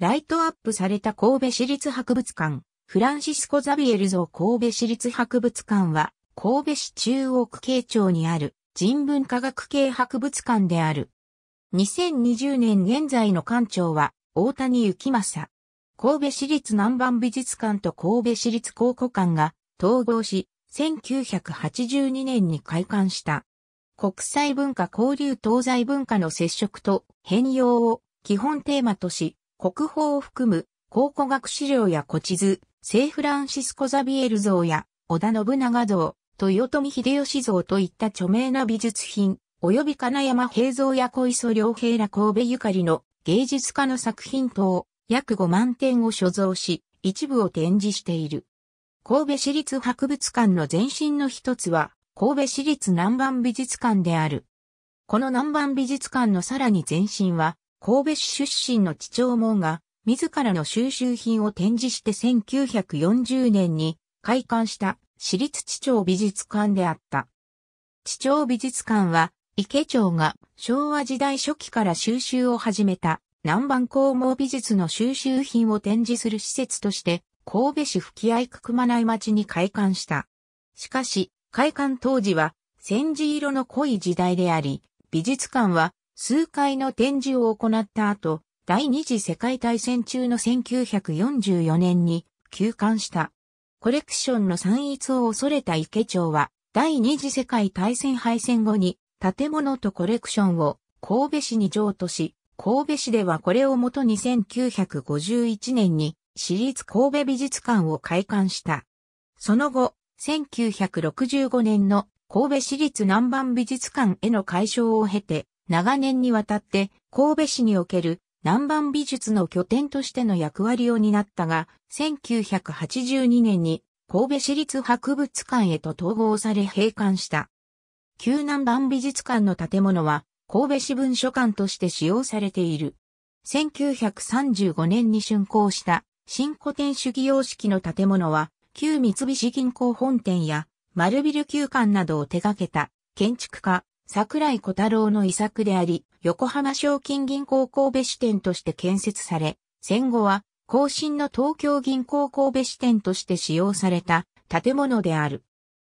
ライトアップされた神戸市立博物館、フランシスコ・ザビエル像神戸市立博物館は、神戸市中央区慶町にある人文科学系博物館である。2020年現在の館長は、大谷幸正。神戸市立南蛮美術館と神戸市立考古館が統合し、1982年に開館した。国際文化交流東西文化の接触と変容を基本テーマとし、国宝を含む考古学資料や古地図、聖フランシスコ・ザビエル像や織田信長像、豊臣秀吉像といった著名な美術品、及び金山平蔵や小磯良平ら神戸ゆかりの芸術家の作品等、約5万点を所蔵し、一部を展示している。神戸市立博物館の前身の一つは、神戸市立南蛮美術館である。この南蛮美術館のさらに前身は、神戸市出身の地長門が、自らの収集品を展示して1940年に開館した私立地長美術館であった。地長美術館は、池町が昭和時代初期から収集を始めた南蛮工毛美術の収集品を展示する施設として神戸市吹合区熊内町に開館した。しかし、開館当時は、戦時色の濃い時代であり、美術館は数回の展示を行った後、第二次世界大戦中の1944年に休館した。コレクションの散逸を恐れた池町は、第二次世界大戦敗戦後に建物とコレクションを神戸市に譲渡し、神戸市ではこれをもとに1951年に市立神戸美術館を開館した。その後、1965年の神戸市立南蛮美術館への改称を経て、長年にわたって神戸市における南蛮美術の拠点としての役割を担ったが、1982年に神戸市立博物館へと統合され閉館した。旧南蛮美術館の建物は神戸市文書館として使用されている。1935年に竣工した新古典主義様式の建物は旧三菱銀行本店や丸ビル旧館などを手掛けた建築家桜井小太郎の遺作であり、横浜賞金銀行神戸支店として建設され、戦後は、後進の東京銀行神戸支店として使用された建物である。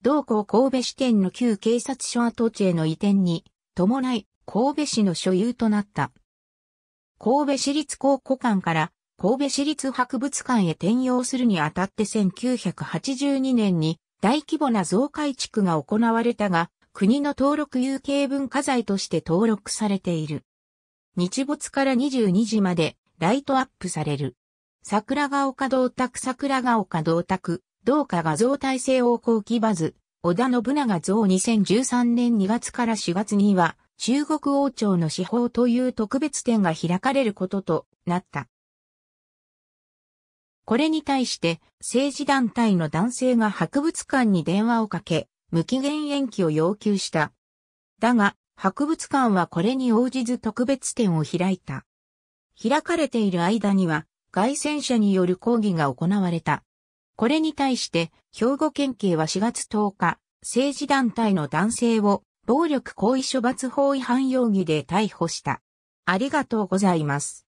同校神戸支店の旧警察署跡地への移転に伴い神戸市の所有となった。神戸市立高校館から神戸市立博物館へ転用するにあたって1982年に大規模な増改築が行われたが、国の登録有形文化財として登録されている。日没から22時までライトアップされる。桜ヶ丘銅鐸桜ヶ丘銅鐸、銅華画像体制王後期バズ、織田信長像2013年2月から4月には、中国王朝の司法という特別展が開かれることとなった。これに対して、政治団体の男性が博物館に電話をかけ、無期限延期を要求した。だが、博物館はこれに応じず特別展を開いた。開かれている間には、外戦者による抗議が行われた。これに対して、兵庫県警は4月10日、政治団体の男性を暴力行為処罰法違反容疑で逮捕した。ありがとうございます。